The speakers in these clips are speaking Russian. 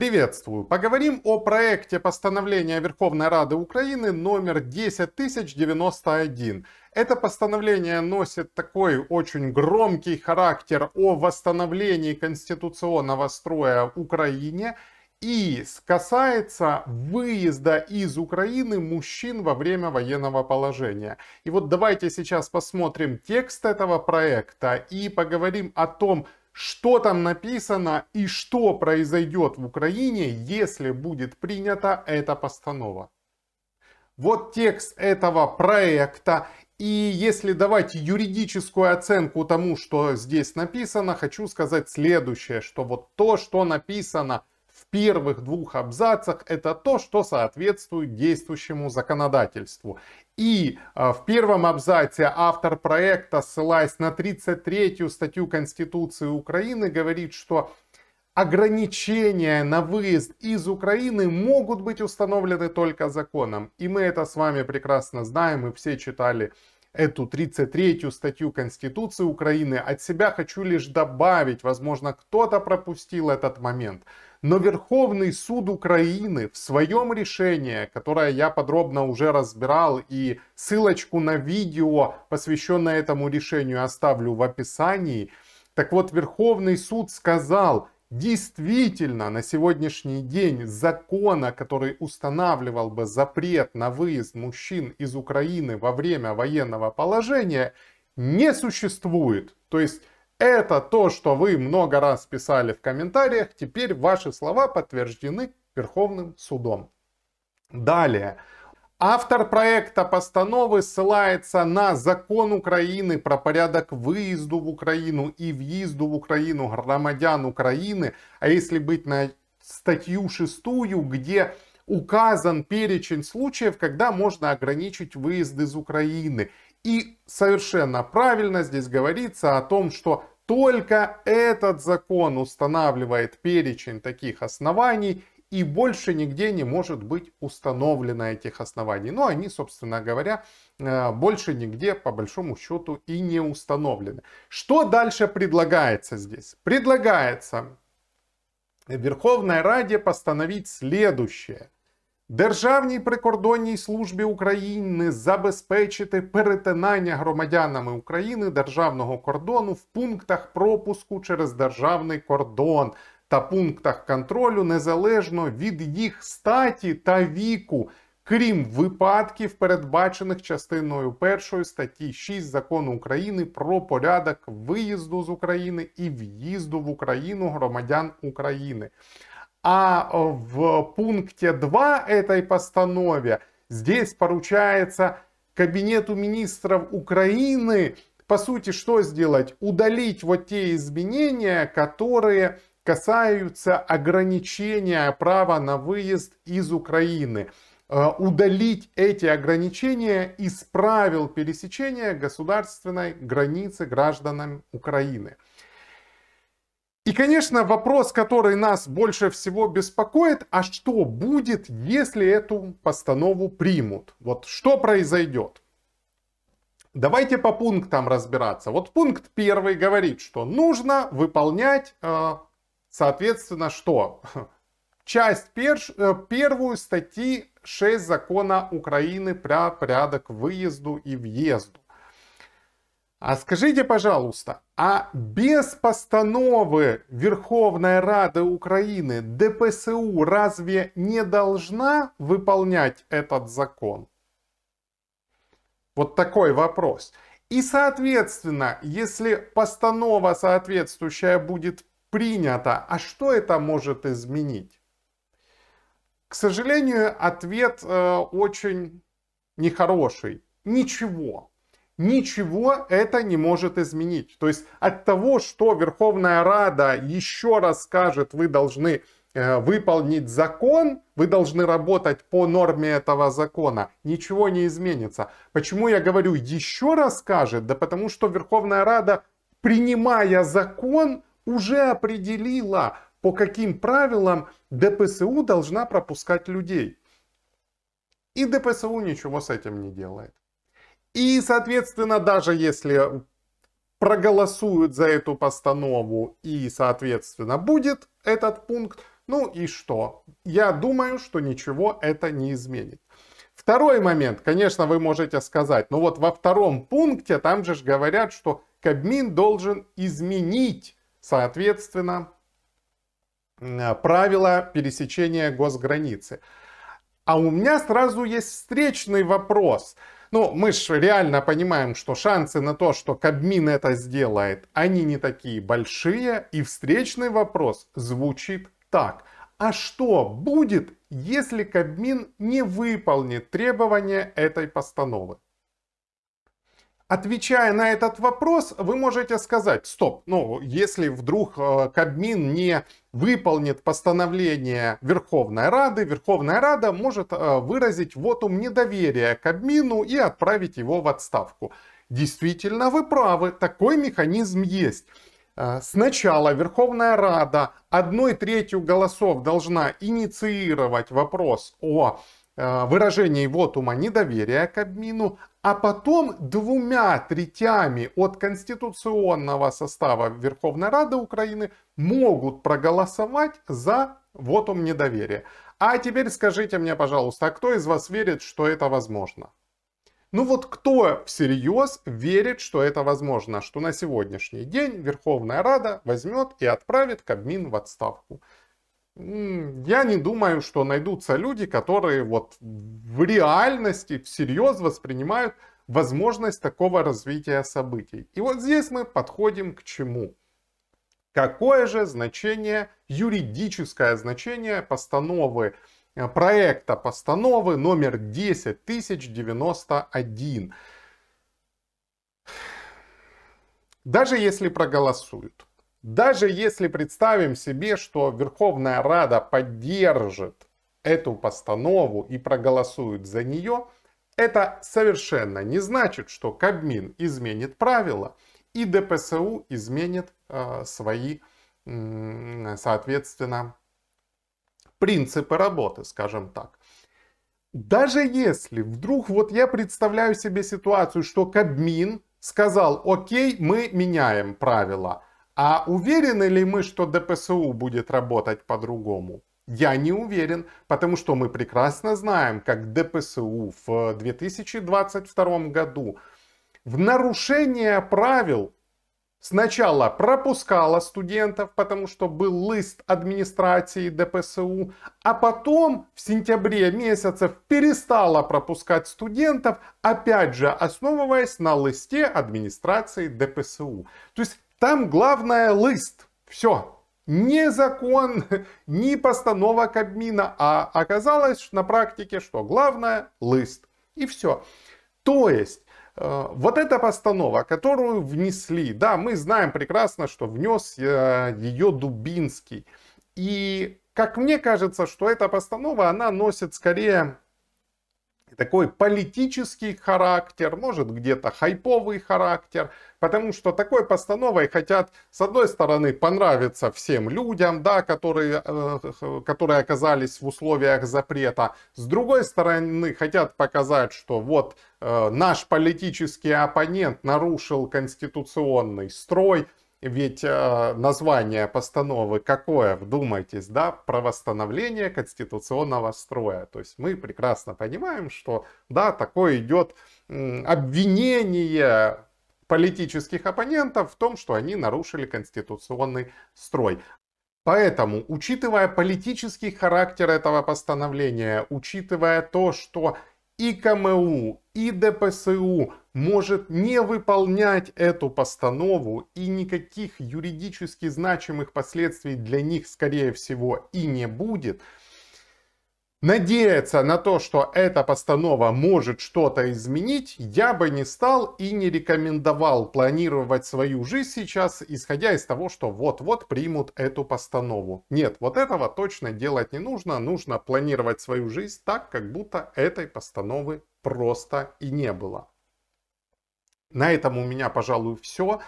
Приветствую! Поговорим о проекте постановления Верховной Рады Украины номер 10091. Это постановление носит такой очень громкий характер о восстановлении конституционного строя в Украине и касается выезда из Украины мужчин во время военного положения. И вот давайте сейчас посмотрим текст этого проекта и поговорим о том, что там написано и что произойдет в Украине, если будет принята эта постанова. Вот текст этого проекта. И если давать юридическую оценку тому, что здесь написано, хочу сказать следующее, что вот то, что написано – первых двух абзацах это то, что соответствует действующему законодательству. И а, в первом абзаце автор проекта, ссылаясь на 33 статью Конституции Украины, говорит, что ограничения на выезд из Украины могут быть установлены только законом. И мы это с вами прекрасно знаем, мы все читали эту 33-ю статью Конституции Украины. От себя хочу лишь добавить, возможно, кто-то пропустил этот момент – но Верховный суд Украины в своем решении, которое я подробно уже разбирал и ссылочку на видео, посвященное этому решению, оставлю в описании. Так вот, Верховный суд сказал, действительно на сегодняшний день закона, который устанавливал бы запрет на выезд мужчин из Украины во время военного положения, не существует. То есть это то, что вы много раз писали в комментариях. Теперь ваши слова подтверждены Верховным судом. Далее. Автор проекта постановы ссылается на закон Украины про порядок выезду в Украину и въезду в Украину громадян Украины, а если быть на статью шестую, где указан перечень случаев, когда можно ограничить выезд из Украины. И совершенно правильно здесь говорится о том, что только этот закон устанавливает перечень таких оснований, и больше нигде не может быть установлено этих оснований. Но ну, они, собственно говоря, э, больше нигде по большому счету и не установлены. Что дальше предлагается здесь? Предлагается Верховной Раде постановить следующее – Державній прикордонній службі України забезпечити перетинання громадянами України державного кордону в пунктах пропуску через державний кордон та пунктах контролю незалежно від їх статі та віку, крім випадків, передбачених частиною 1 статті 6 закону України про порядок виїзду з України і в'їзду в Україну громадян України. А э, в пункте 2 этой постанове здесь поручается Кабинету министров Украины, по сути, что сделать? Удалить вот те изменения, которые касаются ограничения права на выезд из Украины. Э, удалить эти ограничения из правил пересечения государственной границы гражданам Украины. И, конечно, вопрос, который нас больше всего беспокоит, а что будет, если эту постанову примут? Вот что произойдет? Давайте по пунктам разбираться. Вот пункт первый говорит, что нужно выполнять, э, соответственно, что? Часть перш, э, первую статьи 6 закона Украины про порядок выезду и въезду. А скажите, пожалуйста, а без постановы Верховной Рады Украины ДПСУ разве не должна выполнять этот закон? Вот такой вопрос. И, соответственно, если постанова соответствующая будет принята, а что это может изменить? К сожалению, ответ э, очень нехороший. Ничего ничего это не может изменить. То есть от того, что Верховная Рада еще раз скажет, вы должны э, выполнить закон, вы должны работать по норме этого закона. Ничего не изменится. Почему я говорю еще раз скажет? Да потому что Верховная Рада, принимая закон, уже определила, по каким правилам ДПСУ должна пропускать людей. И ДПСУ ничего с этим не делает. И, соответственно, даже если проголосуют за эту постанову и, соответственно, будет этот пункт, ну и что? Я думаю, что ничего это не изменит. Второй момент, конечно, вы можете сказать, ну вот во втором пункте там же говорят, что Кабмин должен изменить, соответственно, э, правила пересечения госграницы. А у меня сразу есть встречный вопрос – ну, мы же реально понимаем, что шансы на то, что Кабмин это сделает, они не такие большие. И встречный вопрос звучит так. А что будет, если Кабмин не выполнит требования этой постановы? Отвечая на этот вопрос, вы можете сказать, стоп, ну, если вдруг э, Кабмин не выполнит постановление Верховной Рады, Верховная Рада может э, выразить вотум недоверия Кабмину и отправить его в отставку. Действительно, вы правы, такой механизм есть. Э, сначала Верховная Рада одной третью голосов должна инициировать вопрос о Э, выражение его тума недоверия к обмину, а потом двумя третями от конституционного состава Верховной Рады Украины могут проголосовать за вотум недоверия. А теперь скажите мне, пожалуйста, а кто из вас верит, что это возможно? Ну вот кто всерьез верит, что это возможно, что на сегодняшний день Верховная Рада возьмет и отправит Кабмин в отставку? я не думаю, что найдутся люди, которые вот в реальности всерьез воспринимают возможность такого развития событий. И вот здесь мы подходим к чему? Какое же значение, юридическое значение постановы, э, проекта постановы номер 10091? Даже если проголосуют – даже если представим себе, что Верховная Рада поддержит эту постанову и проголосует за нее, это совершенно не значит, что Кабмин изменит правила и ДПСУ изменит э, свои, э, соответственно, принципы работы, скажем так. Даже если вдруг вот я представляю себе ситуацию, что Кабмин сказал, окей, мы меняем правила – а уверены ли мы, что ДПСУ будет работать по-другому? Я не уверен, потому что мы прекрасно знаем, как ДПСУ в 2022 году в нарушение правил сначала пропускала студентов, потому что был лист администрации ДПСУ, а потом в сентябре месяце перестала пропускать студентов, опять же основываясь на листе администрации ДПСУ. То есть там главное лист. Все. Не закон, не постанова Кабмина, а оказалось на практике, что главное лист. И все. То есть, э, вот эта постанова, которую внесли, да, мы знаем прекрасно, что внес э, ее Дубинский. И, как мне кажется, что эта постанова, она носит скорее такой политический характер, может где-то хайповый характер, потому что такой постановой хотят, с одной стороны, понравиться всем людям, да, которые, э, которые оказались в условиях запрета, с другой стороны, хотят показать, что вот э, наш политический оппонент нарушил конституционный строй, ведь э, название постановы какое, вдумайтесь, да, про восстановление конституционного строя. То есть мы прекрасно понимаем, что, да, такое идет э, обвинение политических оппонентов в том, что они нарушили конституционный строй. Поэтому, учитывая политический характер этого постановления, учитывая то, что и КМУ, и ДПСУ может не выполнять эту постанову и никаких юридически значимых последствий для них, скорее всего, и не будет, надеяться на то, что эта постанова может что-то изменить, я бы не стал и не рекомендовал планировать свою жизнь сейчас, исходя из того, что вот-вот примут эту постанову. Нет, вот этого точно делать не нужно, нужно планировать свою жизнь так, как будто этой постановы просто и не было. На этом у меня, пожалуй, все.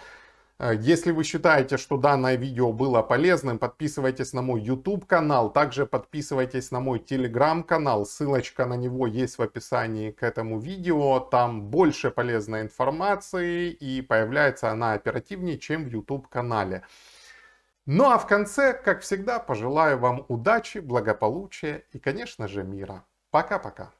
Э, если вы считаете, что данное видео было полезным, подписывайтесь на мой YouTube канал, также подписывайтесь на мой Telegram канал, ссылочка на него есть в описании к этому видео, там больше полезной информации и появляется она оперативнее, чем в YouTube канале. Ну а в конце, как всегда, пожелаю вам удачи, благополучия и, конечно же, мира. Пока-пока.